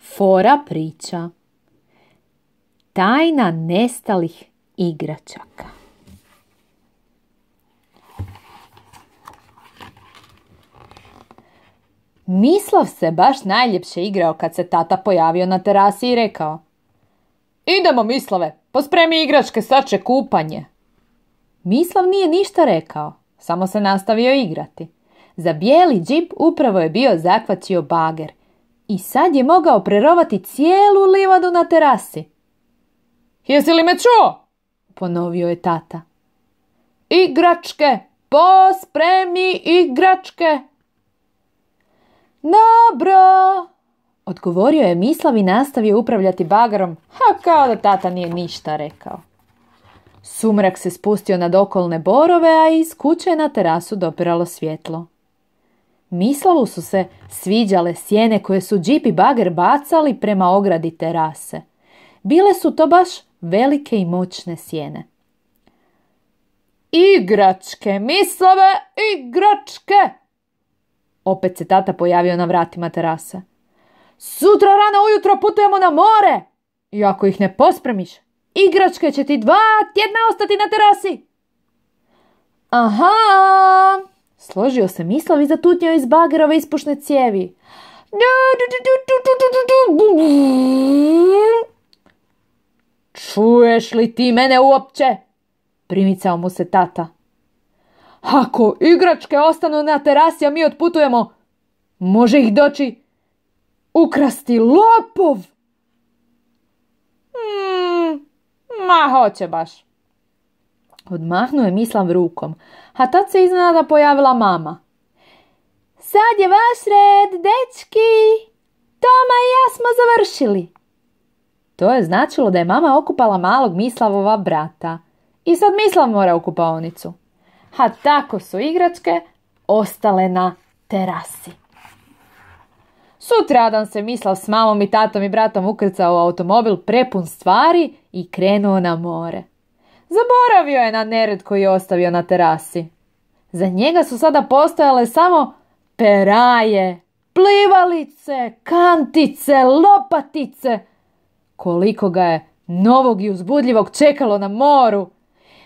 Fora priča. Tajna nestalih igračaka. Mislav se baš najljepše igrao kad se tata pojavio na terasi i rekao Idemo Mislave, pospremi igračke, sad će kupanje. Mislav nije ništa rekao, samo se nastavio igrati. Za bijeli džip upravo je bio zakvačio bager – i sad je mogao prerovati cijelu livadu na terasi. Jesi li me čuo? Ponovio je tata. Igračke, pospremi igračke. Dobro, odgovorio je Mislav i nastavio upravljati bagarom, Ha kao da tata nije ništa rekao. Sumrak se spustio nad okolne borove, a iz kuće na terasu dopiralo svjetlo. Mislavu su se sviđale sjene koje su džip i bager bacali prema ogradi terase. Bile su to baš velike i moćne sjene. Igračke, Mislave, igračke! Opet se tata pojavio na vratima terase. Sutra rano ujutro putujemo na more! I ako ih ne pospremiš, igračke će ti dva tjedna ostati na terasi! Aha! Složio se mislav i zatutnjao iz bagerove ispušne cijevi. Čuješ li ti mene uopće? Primicao mu se tata. Ako igračke ostanu na terasi, a mi otputujemo, može ih doći ukrasti lopov. Mm, ma hoće baš. Odmahnuo je Mislav rukom, a tad se iznenada pojavila mama. Sad je vaš red, dečki! Toma i ja smo završili! To je značilo da je mama okupala malog Mislavova brata. I sad Mislav mora u kupaonicu. A tako su igračke ostale na terasi. Sutradan se Mislav s mamom i tatom i bratom ukrcao u automobil prepun stvari i krenuo na more. Zaboravio je na nered koji je ostavio na terasi. Za njega su sada postojale samo peraje, plivalice, kantice, lopatice. Koliko ga je novog i uzbudljivog čekalo na moru.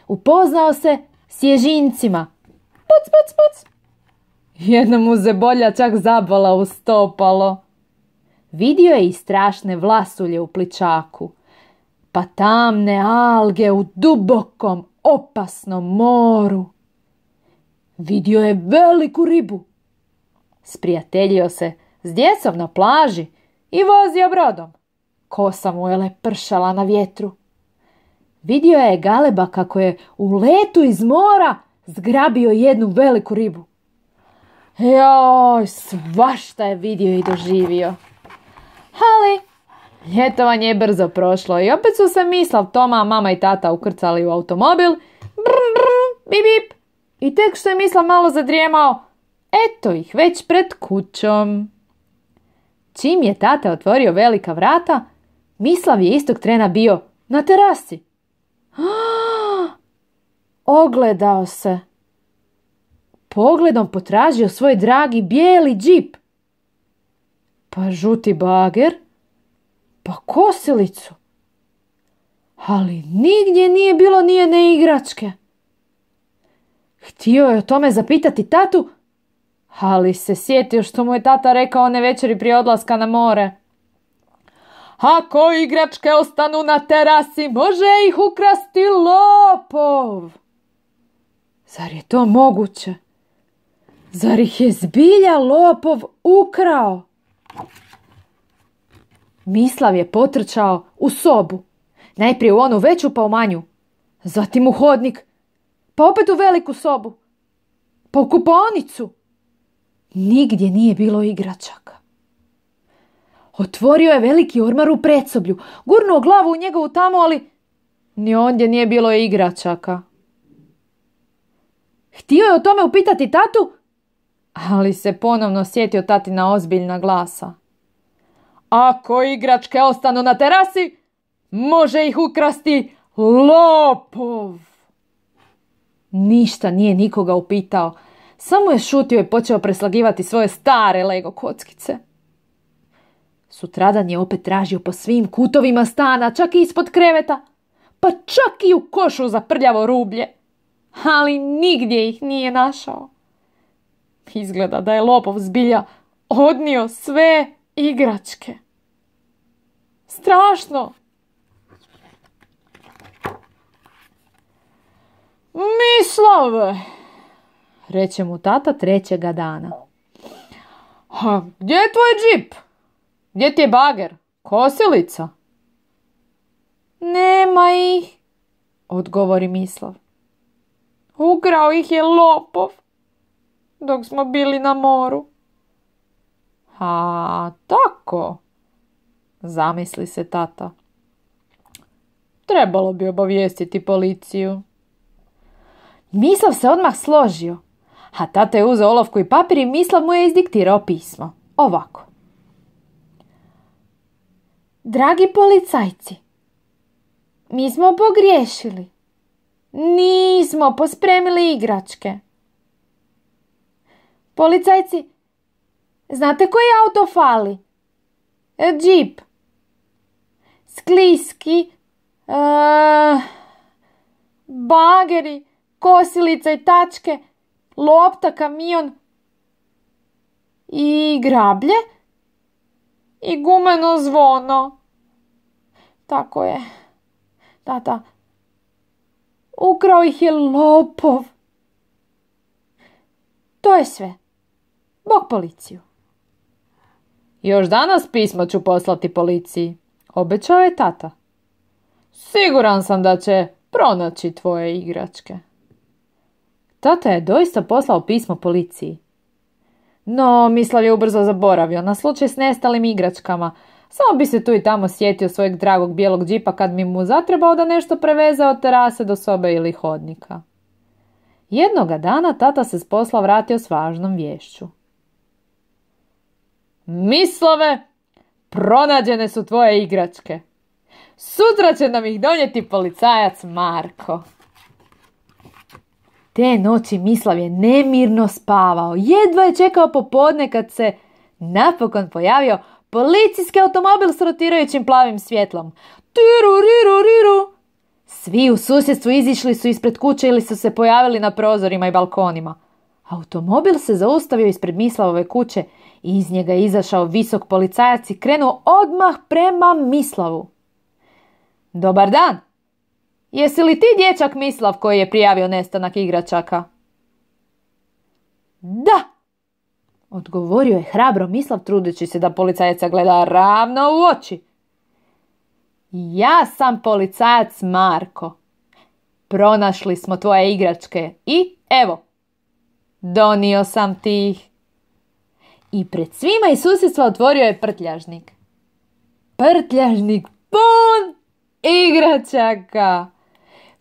Upoznao se s ježincima. Puc, puc, puc. Jedna mu se bolja čak zabala u stopalo. Vidio je i strašne vlasulje u pličaku pa tamne alge u dubokom, opasnom moru. Vidio je veliku ribu. Sprijateljio se s djecom na plaži i vozio brodom. Kosa mu je lepršala na vjetru. Vidio je galeba kako je u letu iz mora zgrabio jednu veliku ribu. Joj, svašta je vidio i doživio. Ali Ljetovanje je brzo prošlo i opet su se Mislav, Toma, mama i tata ukrcali u automobil. Brr, bip, I tek što je Mislav malo zadrijemao, eto ih već pred kućom. Čim je tata otvorio velika vrata, Mislav je istog trena bio na terasi. Ogledao se. Pogledom potražio svoj dragi bijeli džip. Pa žuti bager – pa kosilicu. Ali nigdje nije bilo nijedne igračke. Htio je o tome zapitati tatu, ali se sjetio što mu je tata rekao one večeri prije odlaska na more. Ako igračke ostanu na terasi, može ih ukrasti lopov. Zar je to moguće? Zar ih je zbilja lopov ukrao? Mislav je potrčao u sobu. Najprije u onu veću pa u manju. Zatim u hodnik. Pa opet u veliku sobu. Pa u kupaonicu. Nigdje nije bilo igračaka. Otvorio je veliki ormar u predsoblju. Gurnuo glavu u njegovu tamo, ali ni ondje nije bilo igračaka. Htio je o tome upitati tatu, ali se ponovno sjetio tatina ozbiljna glasa. Ako igračke ostanu na terasi, može ih ukrasti lopov. Ništa nije nikoga upitao. Samo je šutio i počeo preslagivati svoje stare lego kockice. Sutradan je opet tražio po svim kutovima stana, čak i ispod kreveta, pa čak i u košu za prljavo rublje. Ali nigdje ih nije našao. Izgleda da je lopov zbilja odnio sve igračke. Strašno! Mislav, reče mu tata trećega dana. Ha, gdje je tvoj džip? Gdje ti je bager? Kosilica? Nema ih, odgovori Mislav. Ukrao ih je lopov dok smo bili na moru. A tako, zamisli se tata. Trebalo bi obavijestiti policiju. Mislav se odmah složio. A tata je uzeo olovku i papir i Mislav mu je izdiktirao pismo. Ovako. Dragi policajci, mi smo pogriješili. Nismo pospremili igračke. Policajci, Znate koji auto fali? E, džip. Skliski. E, bageri. Kosilica i tačke. Lopta, kamion. I grablje. I gumeno zvono. Tako je. Tata. Ukrao ih je lopov. To je sve. Bog policiju. Još danas pismo ću poslati policiji, obećao je tata. Siguran sam da će pronaći tvoje igračke. Tata je doista poslao pismo policiji. No, Mislav je ubrzo zaboravio na slučaj s nestalim igračkama. Samo bi se tu i tamo sjetio svojeg dragog bijelog džipa kad bi mu zatrebao da nešto preveze od terase do sobe ili hodnika. Jednoga dana tata se s posla vratio s važnom vješću. Mislove, pronađene su tvoje igračke. Sutra će nam ih donijeti policajac Marko. Te noći Mislav je nemirno spavao. Jedva je čekao popodne kad se napokon pojavio policijski automobil s rotirajućim plavim svjetlom. Tiru, riru, riru. Svi u susjedstvu izišli su ispred kuće ili su se pojavili na prozorima i balkonima. Automobil se zaustavio ispred Mislavove kuće iz njega je izašao visok policajac i krenuo odmah prema Mislavu. Dobar dan! Jesi li ti dječak Mislav koji je prijavio nestanak igračaka? Da! Odgovorio je hrabro Mislav trudeći se da policajaca gleda ravno u oči. Ja sam policajac Marko. Pronašli smo tvoje igračke i evo, donio sam ti ih i pred svima iz susjedstva otvorio je prtljažnik. Prtljažnik pun igračaka.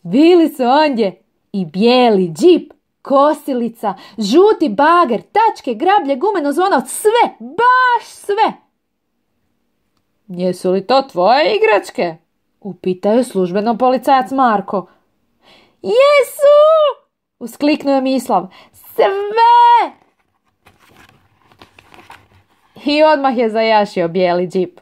Bili su ondje i bijeli džip, kosilica, žuti bager, tačke, grablje, gumeno zvono, sve, baš sve. Jesu li to tvoje igračke? Upitaju službeno policajac Marko. Jesu! Uskliknuo je Mislav. Sve! I odmah je zajašio bijeli džip.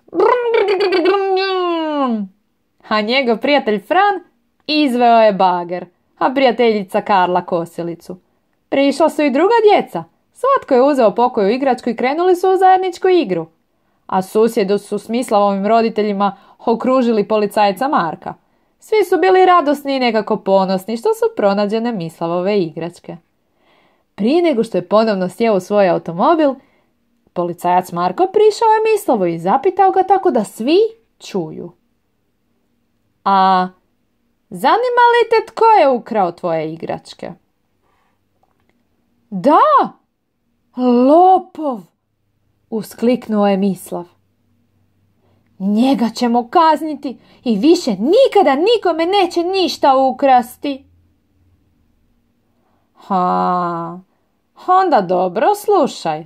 A njegov prijatelj Fran izveo je bager, a prijateljica Karla kosilicu. Prišla su i druga djeca. Svatko je uzeo pokoju igračku i krenuli su u zajedničku igru. A susjedu su s Mislavovim roditeljima okružili policajca Marka. Svi su bili radosni i nekako ponosni što su pronađene Mislavove igračke. Prije nego što je ponovno sjeo u svoj automobil, Policajac Marko prišao je mislovo i zapitao ga tako da svi čuju. A zanima li te tko je ukrao tvoje igračke? Da, lopov, uskliknuo je Mislav. Njega ćemo kazniti i više nikada nikome neće ništa ukrasti. Ha, onda dobro slušaj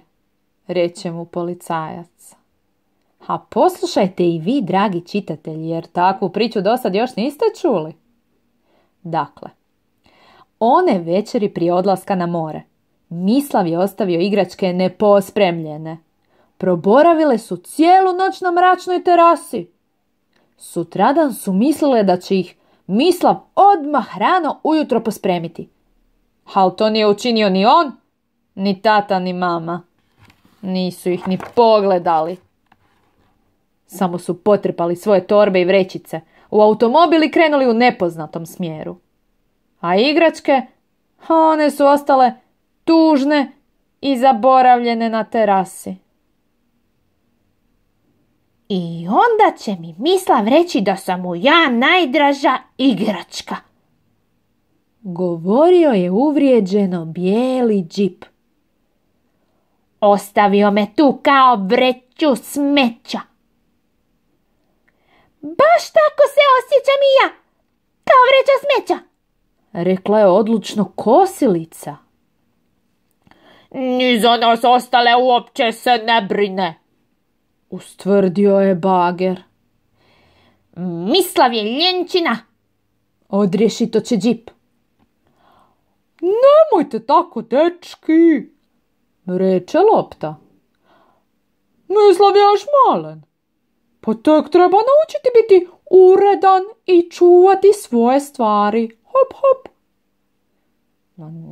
reče mu policajac. A poslušajte i vi, dragi čitatelji, jer takvu priču do sad još niste čuli. Dakle, one večeri prije odlaska na more, Mislav je ostavio igračke nepospremljene. Proboravile su cijelu noć na mračnoj terasi. Sutradan su mislile da će ih Mislav odmah rano ujutro pospremiti. Al to nije učinio ni on, ni tata, ni mama. Nisu ih ni pogledali. Samo su potrpali svoje torbe i vrećice. U automobili krenuli u nepoznatom smjeru. A igračke, one su ostale tužne i zaboravljene na terasi. I onda će mi Mislav reći da sam mu ja najdraža igračka. Govorio je uvrijeđeno bijeli džip. Ostavio me tu kao vreću smeća. Baš tako se osjećam i ja, kao vreća smeća, rekla je odlučno kosilica. Ni za nas ostale uopće se ne brine, ustvrdio je bager. Mislav je ljenčina, odriješito će džip. Nemojte tako, dečki, reče lopta. Mislav je još malen. Pa tek treba naučiti biti uredan i čuvati svoje stvari. Hop, hop.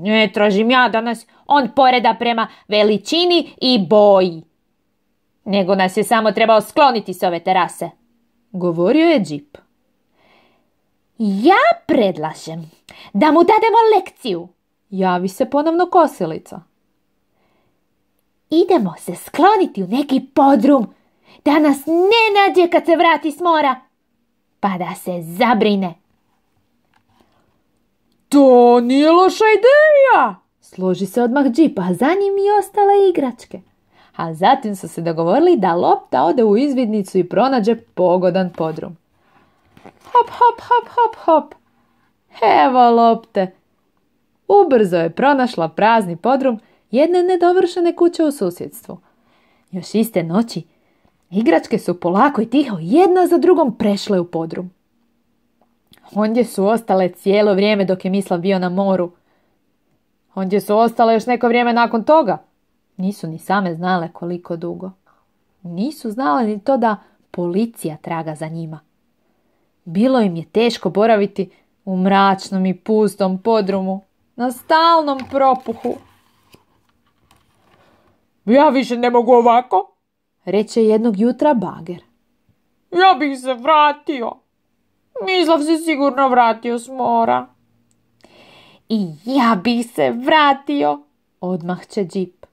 ne tražim ja danas, on poreda prema veličini i boji. Nego nas je samo trebao skloniti s ove terase. Govorio je džip. Ja predlažem da mu dademo lekciju. Javi se ponovno kosilica. Idemo se skloniti u neki podrum, da nas ne nađe kad se vrati s mora, pa da se zabrine. To nije loša ideja, složi se odmah džip, a za njim i ostale igračke. A zatim su se dogovorili da lopta ode u izvidnicu i pronađe pogodan podrum. Hop, hop, hop, hop, hop. Evo lopte. Ubrzo je pronašla prazni podrum jedne nedovršene kuće u susjedstvu. Još iste noći igračke su polako i tiho jedna za drugom prešle u podrum. Ondje su ostale cijelo vrijeme dok je Mislav bio na moru. Ondje su ostale još neko vrijeme nakon toga. Nisu ni same znale koliko dugo. Nisu znale ni to da policija traga za njima. Bilo im je teško boraviti u mračnom i pustom podrumu, na stalnom propuhu. Ja više ne mogu ovako, reče jednog jutra bager. Ja bih se vratio. Mislav se sigurno vratio s mora. I ja bih se vratio, odmah će džip.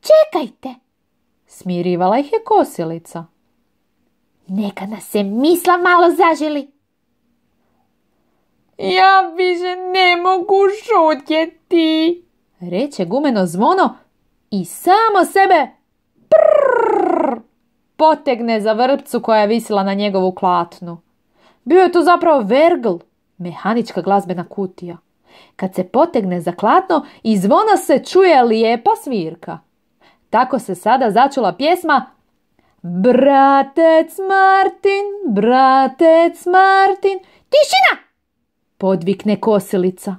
Čekajte, smirivala ih je kosilica. Neka nas se misla malo zaželi. Ja više ne mogu šutjeti, reče gumeno zvono i samo sebe potegne za vrpcu koja je visila na njegovu klatnu. Bio je to zapravo vergl, mehanička glazbena kutija. Kad se potegne za klatno, zvona se čuje lijepa svirka. Tako se sada začula pjesma Bratec Martin, bratec Martin, tišina! Podvikne kosilica.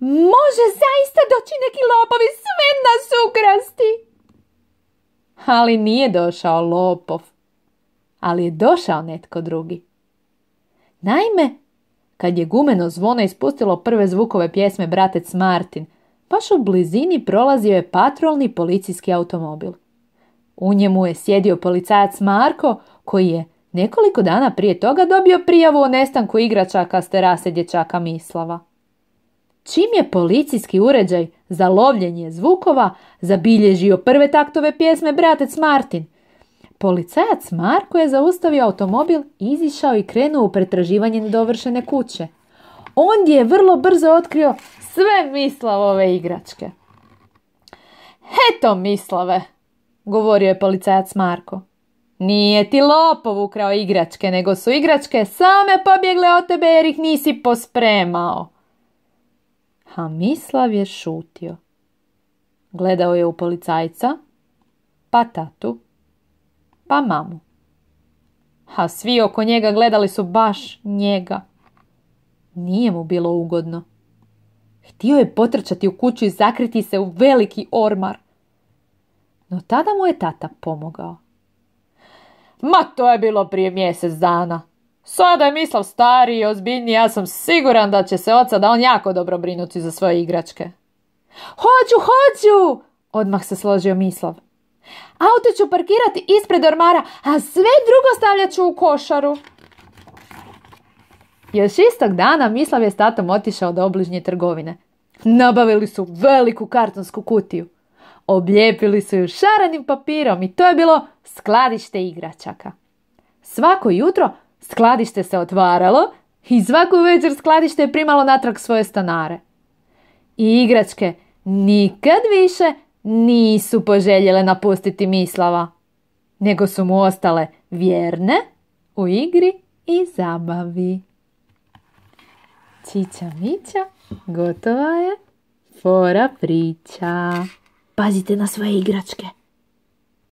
Može zaista doći neki lopovi sve nas ukrasti. Ali nije došao lopov, ali je došao netko drugi. Naime, kad je gumeno zvone ispustilo prve zvukove pjesme Bratec Martin, baš u blizini prolazio je patrolni policijski automobil. U njemu je sjedio policajac Marko, koji je nekoliko dana prije toga dobio prijavu o nestanku igračaka s terase dječaka Mislava. Čim je policijski uređaj za lovljenje zvukova zabilježio prve taktove pjesme Bratec Martin, policajac Marko je zaustavio automobil, izišao i krenuo u pretraživanje nedovršene kuće. On je vrlo brzo otkrio sve Mislavove igračke. Eto Mislave, govorio je policajac Marko. Nije ti lopov ukrao igračke, nego su igračke same pobjegle od tebe jer ih nisi pospremao. Mislav je šutio. Gledao je u policajca, pa tatu, pa mamu. A svi oko njega gledali su baš njega. Nije mu bilo ugodno. Htio je potrčati u kuću i zakriti se u veliki ormar. No tada mu je tata pomogao. Ma to je bilo prije mjesec dana. Sada je Mislav stari i ozbiljni ja sam siguran da će se oca da on jako dobro brinuti za svoje igračke. Hoću, hoću! Odmah se složio Mislav. Auto ću parkirati ispred ormara, a sve drugo stavljat ću u košaru. Još istog dana Mislav je s tatom otišao do obližnje trgovine. Nabavili su veliku kartonsku kutiju. Oblijepili su ju šaranim papirom i to je bilo skladište igračaka. Svako jutro Skladište se otvaralo i svaku večer skladište je primalo natrag svoje stanare. I igračke nikad više nisu poželjele napustiti Mislava, nego su mu ostale vjerne u igri i zabavi. Čića Mića, gotova je fora priča. Pazite na svoje igračke.